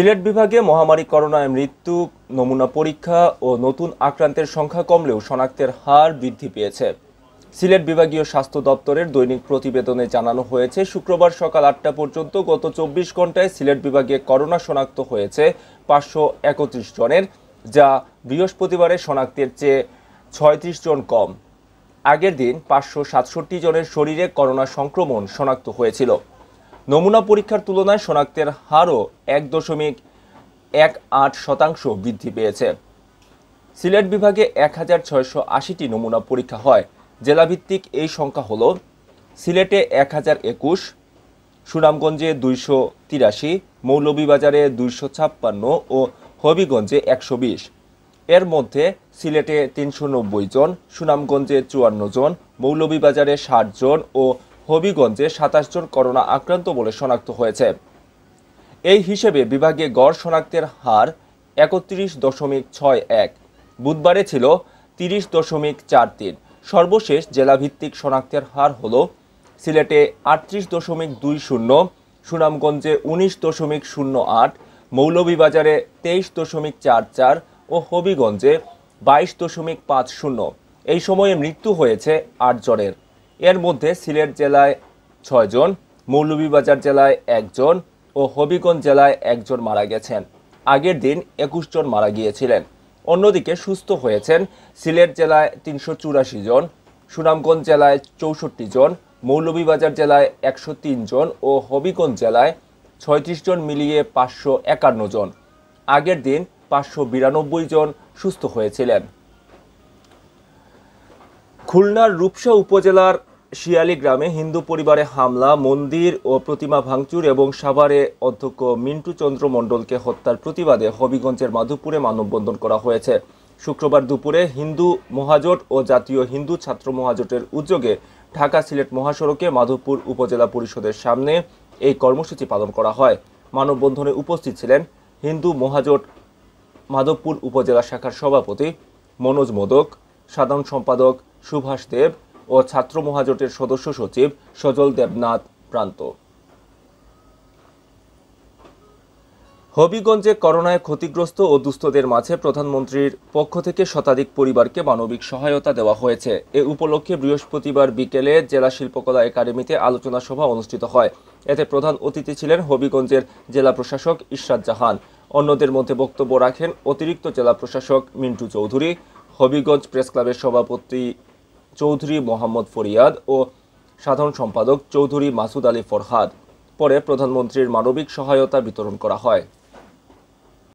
সিলেট বিভাগে মহামারী করোনায় মৃত্যু নমুনা পরীক্ষা ও নতুন আক্রান্তের সংখ্যা কমলেও শনাক্তের হার বৃদ্ধি পেয়েছে সিলেট বিভাগীয় স্বাস্থ্য দপ্তরের দৈনিক প্রতিবেদনে জানানো হয়েছে শুক্রবার সকাল আটটা পর্যন্ত গত চব্বিশ ঘন্টায় সিলেট বিভাগে করোনা শনাক্ত হয়েছে পাঁচশো একত্রিশ জনের যা বৃহস্পতিবারে শনাক্তের চেয়ে ছয়ত্রিশ জন কম আগের দিন পাঁচশো সাতষট্টি জনের শরীরে করোনা সংক্রমণ শনাক্ত হয়েছিল নমুনা পরীক্ষার তুলনায় শনাক্তের হারও এক দশমিক এক আট শতাংশ বৃদ্ধি পেয়েছে সিলেট বিভাগে এক হাজার ছয়শো আশিটি নমুনা পরীক্ষা হয় জেলাভিত্তিক এই সংখ্যা হল সিলেটে এক হাজার একুশ সুনামগঞ্জে দুইশো তিরাশি মৌলভীবাজারে দুইশো ছাপ্পান্ন ও হবিগঞ্জে একশো বিশ এর মধ্যে সিলেটে তিনশো নব্বই জন সুনামগঞ্জে চুয়ান্ন জন মৌলভীবাজারে ষাট জন ও হবিগঞ্জে সাতাশ জন করোনা আক্রান্ত বলে শনাক্ত হয়েছে এই হিসেবে বিভাগে গড় শনাক্তের হার একত্রিশ দশমিক ছয় এক বুধবারে ছিল তিরিশ দশমিক চার তিন সর্বশেষ জেলাভিত্তিক শনাক্তের হার হল সিলেটে আটত্রিশ দশমিক দুই শূন্য সুনামগঞ্জে উনিশ দশমিক শূন্য আট মৌলভীবাজারে তেইশ দশমিক চার চার ও হবিগঞ্জে বাইশ দশমিক পাঁচ শূন্য এই সময়ে মৃত্যু হয়েছে আট জনের এর মধ্যে সিলেট জেলায় ছয়জন মৌলভীবাজার জেলায় একজন ও হবিগঞ্জ জেলায় একজন মারা গেছেন আগের দিন একুশ জন মারা গিয়েছিলেন অন্যদিকে সুস্থ হয়েছেন সিলেট জেলায় তিনশো চুরাশি জন সুনামগঞ্জ জেলায় চৌষট্টি জন মৌলভীবাজার জেলায় একশো জন ও হবিগঞ্জ জেলায় ছয়ত্রিশ জন মিলিয়ে পাঁচশো একান্ন জন আগের দিন পাঁচশো বিরানব্বই জন সুস্থ হয়েছিলেন খুলনার রূপসা উপজেলার শিয়ালি গ্রামে হিন্দু পরিবারে হামলা মন্দির ও প্রতিমা ভাঙচুর এবং সাভারে অধ্যক্ষ মিন্টু চন্দ্র মণ্ডলকে হত্যার প্রতিবাদে হবিগঞ্জের মাধবপুরে মানববন্ধন করা হয়েছে শুক্রবার দুপুরে হিন্দু মহাজোট ও জাতীয় হিন্দু ছাত্র মহাজোটের উদ্যোগে ঢাকা সিলেট মহাসড়কে মাধবপুর উপজেলা পরিষদের সামনে এই কর্মসূচি পালন করা হয় মানববন্ধনে উপস্থিত ছিলেন হিন্দু মহাজোট মাধবপুর উপজেলা শাখার সভাপতি মনোজ মোদক সাধারণ সম্পাদক সুভাষ দেব ও ছাত্র মহাজোটের সদস্য সচিব সজল দেবনাথ প্রান্ত হবিগঞ্জে করোনায় ক্ষতিগ্রস্ত ও দুস্থদের মাঝে প্রধানমন্ত্রীর পক্ষ থেকে শতাধিক পরিবারকে মানবিক সহায়তা দেওয়া হয়েছে এ উপলক্ষে বৃহস্পতিবার বিকেলে জেলা শিল্পকলা একাডেমিতে আলোচনা সভা অনুষ্ঠিত হয় এতে প্রধান অতিথি ছিলেন হবিগঞ্জের জেলা প্রশাসক ইশরাত জাহান অন্যদের মধ্যে বক্তব্য রাখেন অতিরিক্ত জেলা প্রশাসক মিন্টু চৌধুরী হবিগঞ্জ প্রেস ক্লাবের সভাপতি চৌধুরী মোহাম্মদ ফরিয়াদ ও সাধারণ সম্পাদক চৌধুরী মাসুদ আলী ফরহাদ পরে প্রধানমন্ত্রীর মানবিক সহায়তা বিতরণ করা হয়